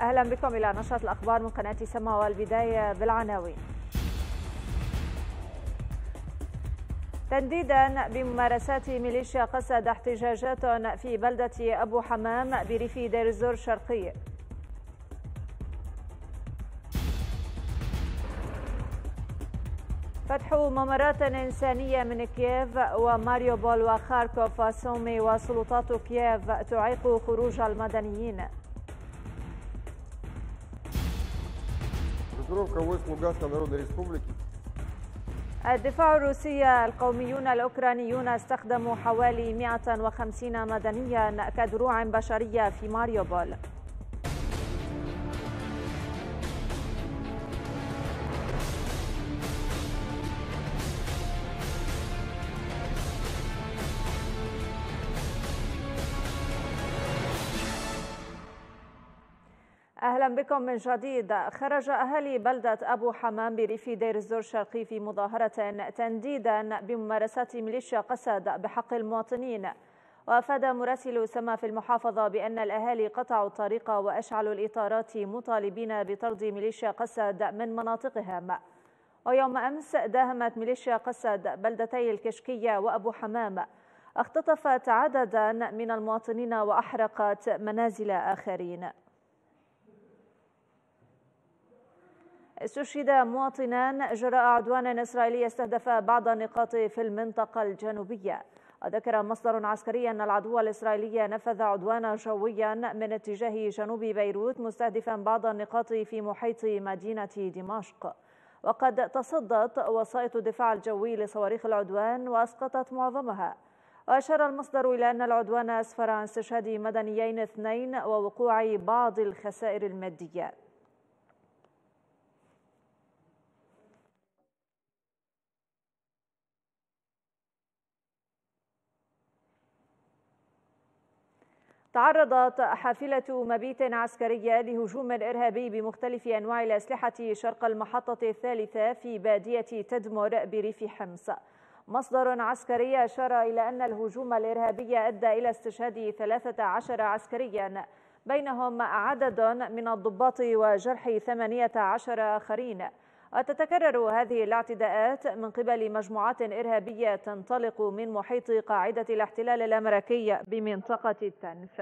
أهلا بكم إلى نشرة الأخبار من قناة سما والبداية بالعناوين تنديدا بممارسات ميليشيا قسد احتجاجات في بلدة أبو حمام بريف دير الزور الشرقي فتح ممرات إنسانية من كييف وماريوبول وخاركوف وسومي وسلطات كييف تعيق خروج المدنيين Сверов, кого из Луганской Народной الدفاع الروسي القوميون الأوكرانيون استخدموا حوالي 150 مدنيا كدروع بشرية في ماريوبول أهلا بكم من جديد خرج أهالي بلدة أبو حمام بريف دير الزور الشرقي في مظاهرة تنديدا بممارسات ميليشيا قسد بحق المواطنين وأفاد مراسل سما في المحافظة بأن الأهالي قطعوا الطريق وأشعلوا الإطارات مطالبين بطرد ميليشيا قسد من مناطقهم ويوم أمس داهمت ميليشيا قسد بلدتي الكشكية وأبو حمام اختطفت عددا من المواطنين وأحرقت منازل آخرين استشهد مواطنان جراء عدوان إسرائيلي استهدف بعض النقاط في المنطقة الجنوبية وذكر مصدر عسكري أن العدو الإسرائيلي نفذ عدوانا جويا من اتجاه جنوب بيروت مستهدفا بعض النقاط في محيط مدينة دمشق وقد تصدت وسائط الدفاع الجوي لصواريخ العدوان وأسقطت معظمها وأشار المصدر إلى أن العدوان أسفر عن استشهاد مدنيين اثنين ووقوع بعض الخسائر المادية تعرضت حافلة مبيت عسكرية لهجوم إرهابي بمختلف أنواع الأسلحة شرق المحطة الثالثة في بادية تدمر بريف حمص مصدر عسكري أشار إلى أن الهجوم الإرهابي أدى إلى استشهاد 13 عسكريا بينهم عدد من الضباط وجرح 18 آخرين وتتكرر هذه الاعتداءات من قبل مجموعات إرهابية تنطلق من محيط قاعدة الاحتلال الأمريكي بمنطقة التنف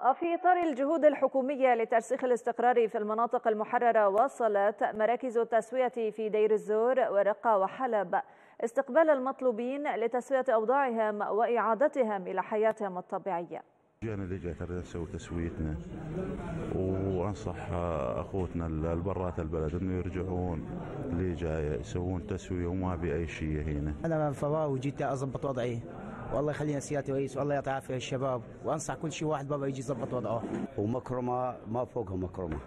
في إطار الجهود الحكومية لترسيخ الاستقرار في المناطق المحررة واصلت مراكز التسوية في دير الزور ورقة وحلب استقبال المطلوبين لتسوية أوضاعهم وإعادتهم إلى حياتهم الطبيعية جينا لجهة نسوي تسويتنا وانصح اخوتنا البرات البلد انه يرجعون اللي جاي يسوون تسوية وما بأي شيء هنا انا من فضاء وجيت اضبط وضعي والله يخلينا سيادة رئيس والله يعطي عافيه للشباب وانصح كل شيء واحد بابا يجي يظبط وضعه ومكرمه ما فوقها مكرمه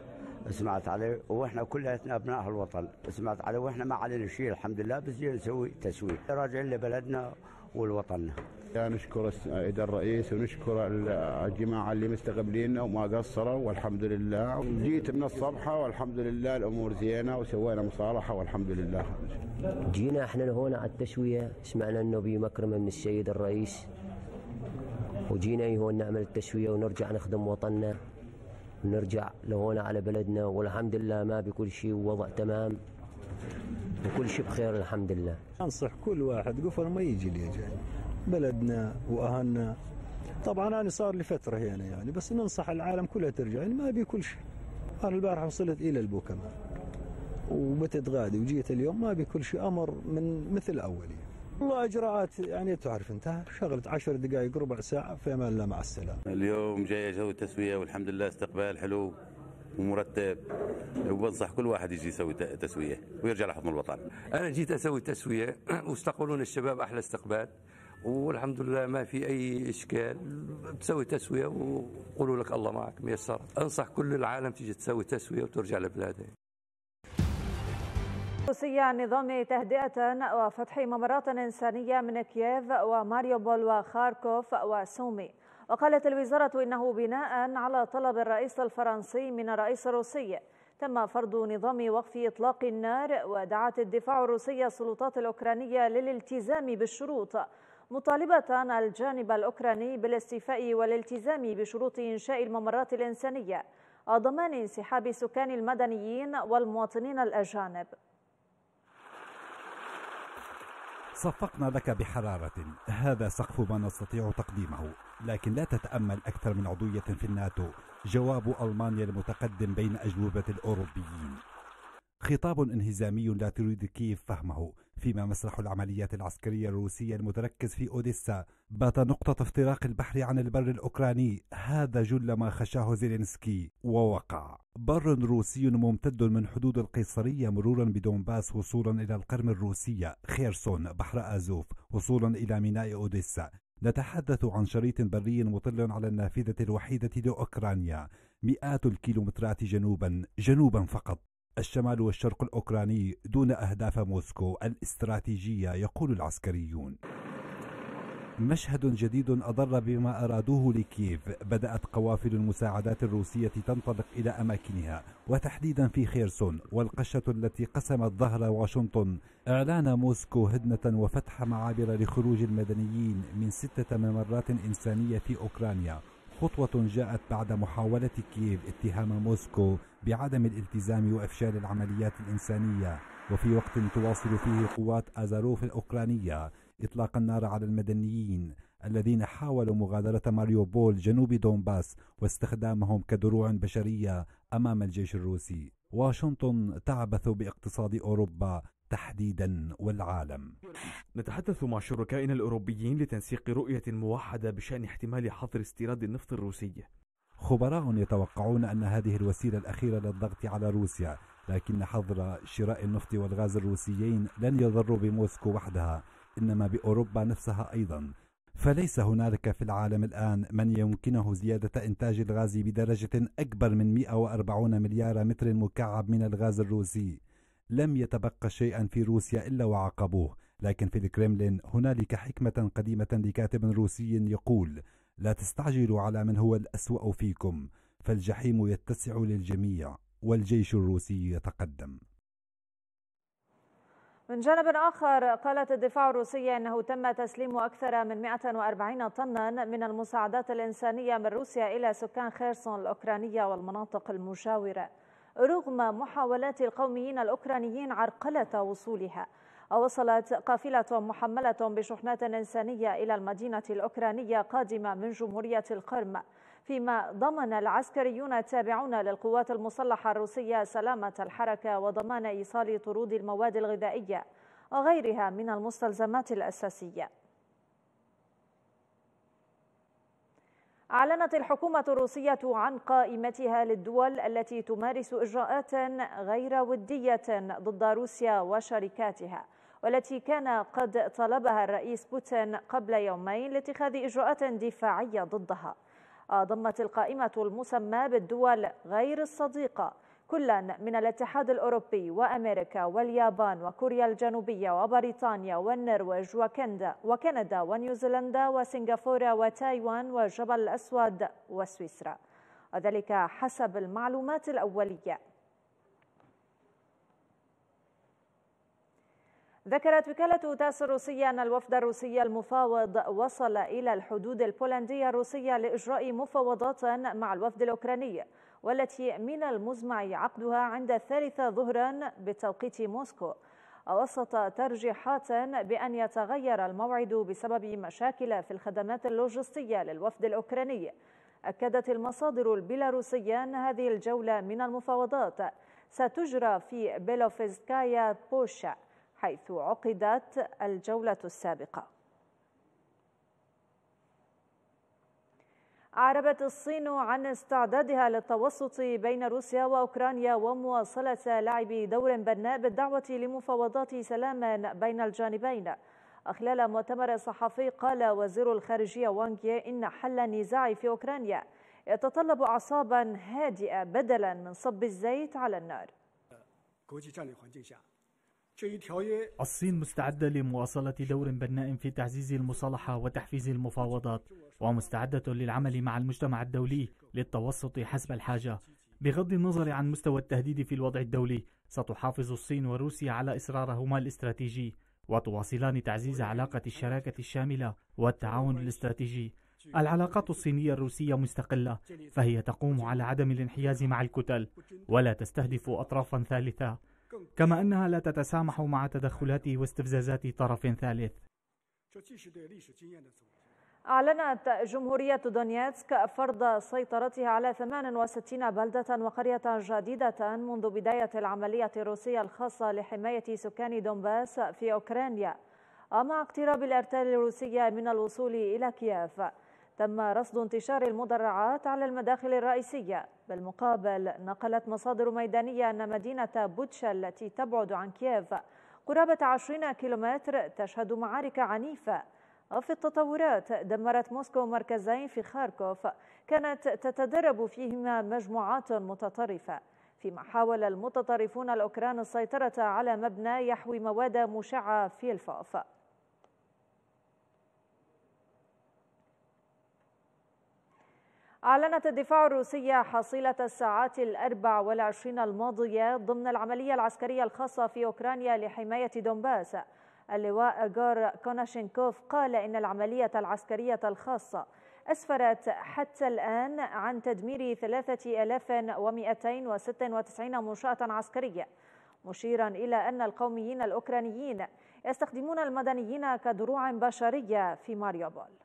سمعت عليه واحنا كلياتنا ابناء الوطن سمعت عليه واحنا ما علينا شيء الحمد لله بس نسوي تسويق راجعين لبلدنا والوطن نشكر السيد الرئيس ونشكر الجماعه اللي مستقبلينا وما قصروا والحمد لله جيت من الصبحه والحمد لله الامور زينه وسوينا مصالحه والحمد لله جينا احنا هنا على التشويه سمعنا انه بمكرمه من السيد الرئيس وجينا هون نعمل التشويه ونرجع نخدم وطننا ونرجع لهون على بلدنا والحمد لله ما بكل شيء ووضع تمام وكل شيء بخير الحمد لله انصح كل واحد قفر ما يجي جاي بلدنا واهلنا طبعا انا صار لي فتره هنا يعني بس ننصح العالم كلها ترجع يعني ما ابي كل شيء انا البارحه وصلت الى البو كمان غادي وجيت اليوم ما ابي كل شيء امر من مثل اولي يعني. والله اجراءات يعني تعرف انت شغلت عشر دقائق ربع ساعه في امان الله مع السلامه. اليوم جاي اسوي تسويه والحمد لله استقبال حلو ومرتب وبنصح كل واحد يجي يسوي تسويه ويرجع لحضن الوطن. انا جيت اسوي تسويه واستقبلون الشباب احلى استقبال. والحمد لله ما في اي اشكال تسوي تسويه وقولوا لك الله معك ميسر انصح كل العالم تيجي تسوي تسويه وترجع لبلادها روسيا عن نظام تهدئة وفتح ممرات إنسانية من كييف وماريوبول وخاركوف وسومي وقالت الوزارة إنه بناء على طلب الرئيس الفرنسي من الرئيس الروسي تم فرض نظام وقف إطلاق النار ودعت الدفاع الروسي السلطات الأوكرانية للالتزام بالشروط مطالبة الجانب الأوكراني بالاستيفاء والالتزام بشروط إنشاء الممرات الإنسانية وضمان انسحاب سكان المدنيين والمواطنين الأجانب صفقنا لك بحرارة هذا سقف ما نستطيع تقديمه لكن لا تتأمل أكثر من عضوية في الناتو جواب ألمانيا المتقدم بين أجوبة الأوروبيين خطاب انهزامي لا تريد كيف فهمه فيما مسرح العمليات العسكرية الروسية المتركز في أوديسا بات نقطة افتراق البحر عن البر الأوكراني هذا جل ما خشاه زيلينسكي ووقع بر روسي ممتد من حدود القيصرية مرورا بدونباس وصولا إلى القرم الروسية خيرسون بحر آزوف وصولا إلى ميناء أوديسا نتحدث عن شريط بري مطل على النافذة الوحيدة لأوكرانيا مئات الكيلومترات جنوبا جنوبا فقط الشمال والشرق الأوكراني دون أهداف موسكو الاستراتيجية يقول العسكريون مشهد جديد أضر بما أرادوه لكييف بدأت قوافل المساعدات الروسية تنطلق إلى أماكنها وتحديدا في خيرسون والقشة التي قسمت ظهر واشنطن أعلان موسكو هدنة وفتح معابر لخروج المدنيين من ستة ممرات إنسانية في أوكرانيا خطوة جاءت بعد محاولة كييف اتهام موسكو بعدم الالتزام وإفشال العمليات الإنسانية وفي وقت تواصل فيه قوات أزاروف الأوكرانية إطلاق النار على المدنيين الذين حاولوا مغادرة ماريوبول جنوب دونباس واستخدامهم كدروع بشرية أمام الجيش الروسي واشنطن تعبث باقتصاد أوروبا تحديدا والعالم نتحدث مع شركائنا الأوروبيين لتنسيق رؤية موحدة بشأن احتمال حظر استيراد النفط الروسي خبراء يتوقعون أن هذه الوسيلة الأخيرة للضغط على روسيا لكن حظر شراء النفط والغاز الروسيين لن يضر بموسكو وحدها إنما بأوروبا نفسها أيضا فليس هنالك في العالم الآن من يمكنه زيادة إنتاج الغاز بدرجة أكبر من 140 مليار متر مكعب من الغاز الروسي لم يتبقى شيئا في روسيا إلا وعاقبوه لكن في الكرملين هنالك حكمة قديمة لكاتب روسي يقول لا تستعجلوا على من هو الأسوأ فيكم فالجحيم يتسع للجميع والجيش الروسي يتقدم من جانب آخر قالت الدفاع الروسية أنه تم تسليم أكثر من 140 طنا من المساعدات الإنسانية من روسيا إلى سكان خيرسون الأوكرانية والمناطق المجاورة رغم محاولات القوميين الأوكرانيين عرقلة وصولها ووصلت قافلة محملة بشحنات إنسانية إلى المدينة الأوكرانية قادمة من جمهورية القرم فيما ضمن العسكريون التابعون للقوات المسلحة الروسية سلامة الحركة وضمان إيصال طرود المواد الغذائية وغيرها من المستلزمات الأساسية أعلنت الحكومة الروسية عن قائمتها للدول التي تمارس إجراءات غير ودية ضد روسيا وشركاتها والتي كان قد طلبها الرئيس بوتين قبل يومين لاتخاذ إجراءات دفاعية ضدها آه، ضمت القائمة المسمى بالدول غير الصديقة كلا من الاتحاد الأوروبي وأمريكا واليابان وكوريا الجنوبية وبريطانيا والنرويج وكندا وكندا ونيوزيلندا وسنغافورة وتايوان والجبل الأسود وسويسرا وذلك حسب المعلومات الأولية ذكرت وكالة تاس الروسية أن الوفد الروسي المفاوض وصل إلى الحدود البولندية الروسية لإجراء مفاوضات مع الوفد الأوكراني والتي من المزمع عقدها عند الثالثة ظهرا بتوقيت موسكو وسط ترجيحات بأن يتغير الموعد بسبب مشاكل في الخدمات اللوجستية للوفد الأوكراني أكدت المصادر البيلاروسية أن هذه الجولة من المفاوضات ستجرى في بيلوفيزكايا بوشا حيث عقدت الجولة السابقة أعربت الصين عن استعدادها للتوسط بين روسيا وأوكرانيا ومواصلة لعب دور بناء بالدعوة لمفاوضات سلام بين الجانبين خلال مؤتمر صحفي قال وزير الخارجية وانجي إن حل النزاع في أوكرانيا يتطلب أعصابا هادئة بدلا من صب الزيت على النار الصين مستعدة لمواصلة دور بناء في تعزيز المصالحة وتحفيز المفاوضات ومستعدة للعمل مع المجتمع الدولي للتوسط حسب الحاجة بغض النظر عن مستوى التهديد في الوضع الدولي ستحافظ الصين وروسيا على إصرارهما الاستراتيجي وتواصلان تعزيز علاقة الشراكة الشاملة والتعاون الاستراتيجي العلاقات الصينية الروسية مستقلة فهي تقوم على عدم الانحياز مع الكتل ولا تستهدف أطرافا ثالثة كما أنها لا تتسامح مع تدخلات واستفزازات طرف ثالث أعلنت جمهورية دونيتسك فرض سيطرتها على 68 بلدة وقرية جديدة منذ بداية العملية الروسية الخاصة لحماية سكان دونباس في أوكرانيا ومع اقتراب الارتال الروسية من الوصول إلى كييف تم رصد انتشار المدرعات على المداخل الرئيسية بالمقابل نقلت مصادر ميدانية أن مدينة بوتشا التي تبعد عن كييف قرابة 20 كيلومتر تشهد معارك عنيفة وفي التطورات دمرت موسكو مركزين في خاركوف كانت تتدرب فيهما مجموعات متطرفة فيما حاول المتطرفون الأوكران السيطرة على مبنى يحوي مواد مشعة في الفوف أعلنت الدفاع الروسية حصيلة الساعات الأربع والعشرين الماضية ضمن العملية العسكرية الخاصة في أوكرانيا لحماية دونباس اللواء أجار كوناشينكوف قال إن العملية العسكرية الخاصة أسفرت حتى الآن عن تدمير 3296 منشأة عسكرية مشيرا إلى أن القوميين الأوكرانيين يستخدمون المدنيين كدروع بشرية في ماريوبول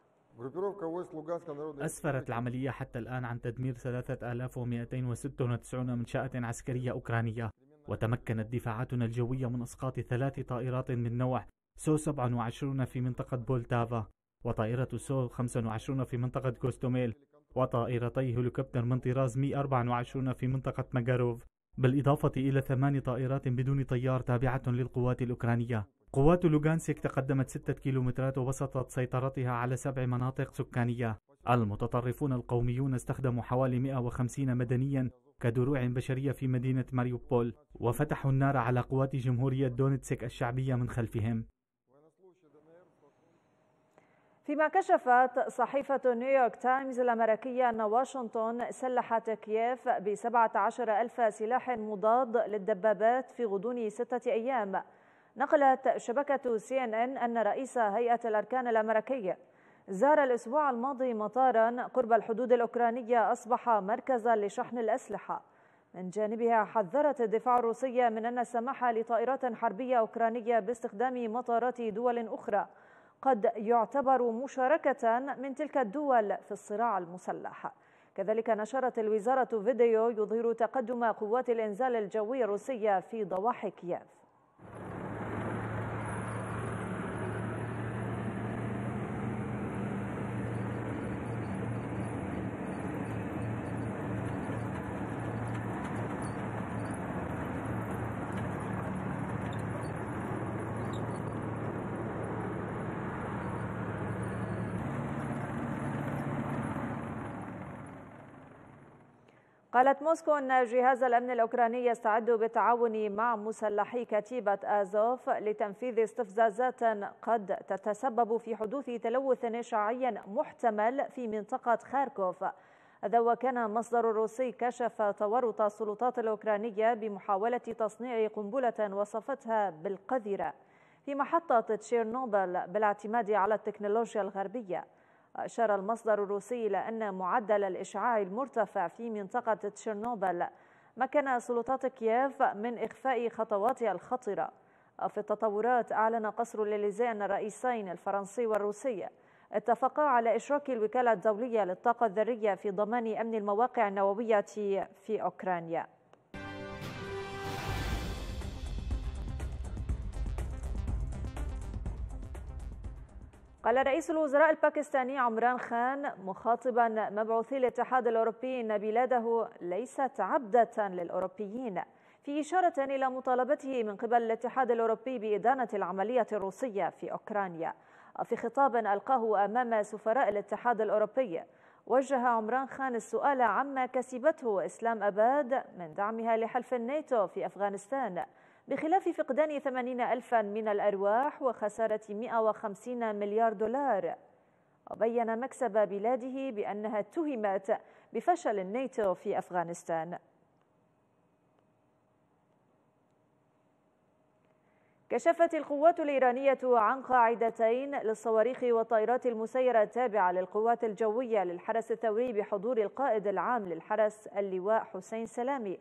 أسفرت العملية حتى الآن عن تدمير 3296 منشأة عسكرية أوكرانية وتمكنت دفاعاتنا الجوية من إسقاط ثلاث طائرات من نوع سو 27 في منطقة بولتافا وطائرة سو 25 في منطقة كوستوميل وطائرتي هليكوبتر من طراز 124 في منطقة مجاروف بالإضافة إلى ثمان طائرات بدون طيار تابعة للقوات الأوكرانية قوات لوغانسك تقدمت ستة كيلومترات وبسطت سيطرتها على سبع مناطق سكانية المتطرفون القوميون استخدموا حوالي 150 مدنيا كدروع بشرية في مدينة ماريوبول وفتحوا النار على قوات جمهورية دونتسك الشعبية من خلفهم فيما كشفت صحيفة نيويورك تايمز الأمريكية أن واشنطن سلحت كييف ب 17 ألف سلاح مضاد للدبابات في غضون ستة أيام نقلت شبكة سي ان ان أن رئيس هيئة الأركان الأمريكية زار الأسبوع الماضي مطارا قرب الحدود الأوكرانية أصبح مركزا لشحن الأسلحة من جانبها حذرت الدفاع الروسية من أن السماح لطائرات حربية أوكرانية باستخدام مطارات دول أخرى قد يعتبر مشاركة من تلك الدول في الصراع المسلح كذلك نشرت الوزارة فيديو يظهر تقدم قوات الإنزال الجوي الروسية في ضواحي كييف قالت موسكو أن جهاز الأمن الأوكراني يستعد بالتعاون مع مسلحي كتيبة آزوف لتنفيذ استفزازات قد تتسبب في حدوث تلوث إشعاعي محتمل في منطقة خاركوف هذا وكان مصدر روسي كشف تورط السلطات الأوكرانية بمحاولة تصنيع قنبلة وصفتها بالقذرة في محطة تشيرنوبل بالاعتماد على التكنولوجيا الغربية أشار المصدر الروسي إلى أن معدل الإشعاع المرتفع في منطقة تشيرنوبل مكن سلطات كييف من إخفاء خطواتها الخطرة في التطورات أعلن قصر الإليزي أن الرئيسين الفرنسي والروسي اتفقا على إشراك الوكالة الدولية للطاقة الذرية في ضمان أمن المواقع النووية في أوكرانيا قال رئيس الوزراء الباكستاني عمران خان مخاطبا مبعوثي الاتحاد الاوروبي ان بلاده ليست عبده للاوروبيين في اشاره الى مطالبته من قبل الاتحاد الاوروبي بادانه العمليه الروسيه في اوكرانيا وفي خطاب القاه امام سفراء الاتحاد الاوروبي وجه عمران خان السؤال عما كسبته اسلام اباد من دعمها لحلف الناتو في افغانستان بخلاف فقدان 80 ألفا من الأرواح وخسارة 150 مليار دولار وبين مكسب بلاده بأنها اتهمت بفشل الناتو في أفغانستان كشفت القوات الإيرانية عن قاعدتين للصواريخ والطائرات المسيرة التابعة للقوات الجوية للحرس الثوري بحضور القائد العام للحرس اللواء حسين سلامي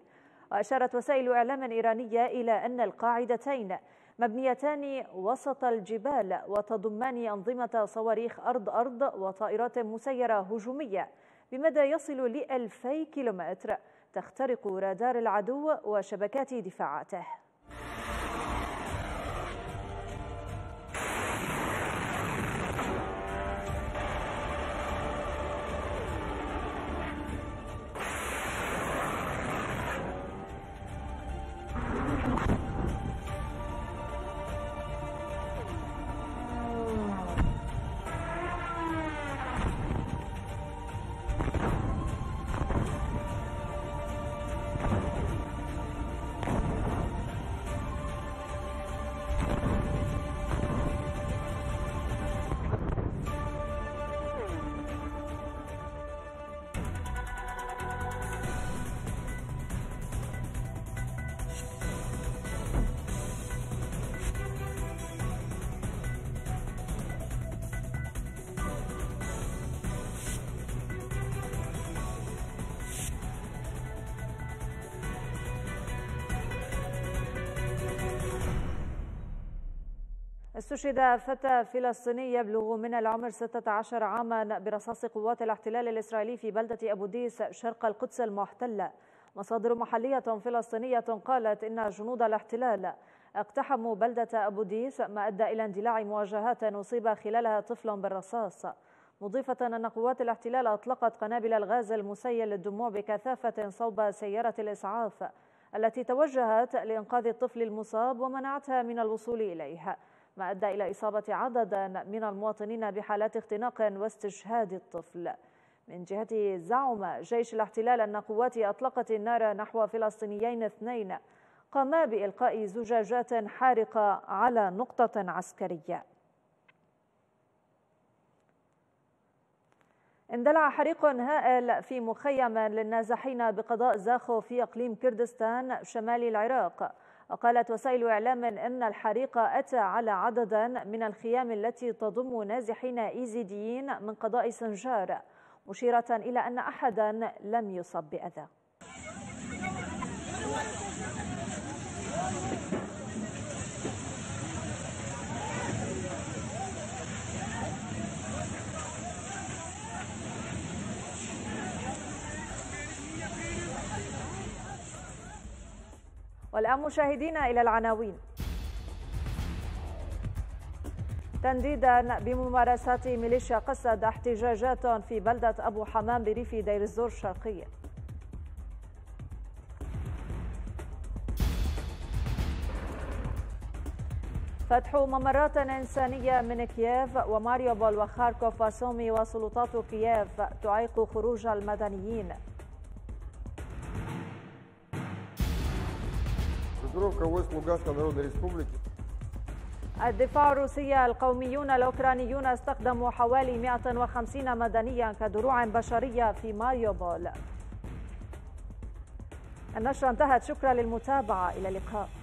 وأشارت وسائل إعلام إيرانية إلى أن القاعدتين مبنيتان وسط الجبال وتضمان أنظمة صواريخ أرض أرض وطائرات مسيرة هجومية بمدى يصل لألفي كيلومتر تخترق رادار العدو وشبكات دفاعاته استشهد فتى فلسطيني يبلغ من العمر 16 عاما برصاص قوات الاحتلال الإسرائيلي في بلدة أبو ديس شرق القدس المحتلة مصادر محلية فلسطينية قالت إن جنود الاحتلال اقتحموا بلدة أبو ديس ما أدى إلى اندلاع مواجهات أصيب خلالها طفل بالرصاص مضيفة أن قوات الاحتلال أطلقت قنابل الغاز المسيل للدموع بكثافة صوب سيارة الإسعاف التي توجهت لإنقاذ الطفل المصاب ومنعتها من الوصول إليها ما أدى إلى إصابة عدد من المواطنين بحالات اختناق واستشهاد الطفل من جهته زعم جيش الاحتلال أن قواته أطلقت النار نحو فلسطينيين اثنين قاما بإلقاء زجاجات حارقة على نقطة عسكرية اندلع حريق هائل في مخيم للنازحين بقضاء زاخو في اقليم كردستان شمال العراق وقالت وسائل إعلام أن الحريق أتى على عددا من الخيام التي تضم نازحين إيزيديين من قضاء سنجار مشيرة إلى أن أحدا لم يصب بأذى والآن مشاهدينا إلى العناوين تنديدا بممارسات ميليشيا قسد احتجاجات في بلدة أبو حمام بريف دير الزور الشرقية فتح ممرات إنسانية من كييف وماريوبول وخاركوف وسومي وسلطات كييف تعيق خروج المدنيين Днестровка, ВОЗ Луганской Народной Республики. الدفاع الروسية القوميون الأوكرانيون استخدموا حوالي 150 مدنيا كدروع بشرية في ماريوبول النشرة انتهت شكرا للمتابعة إلى اللقاء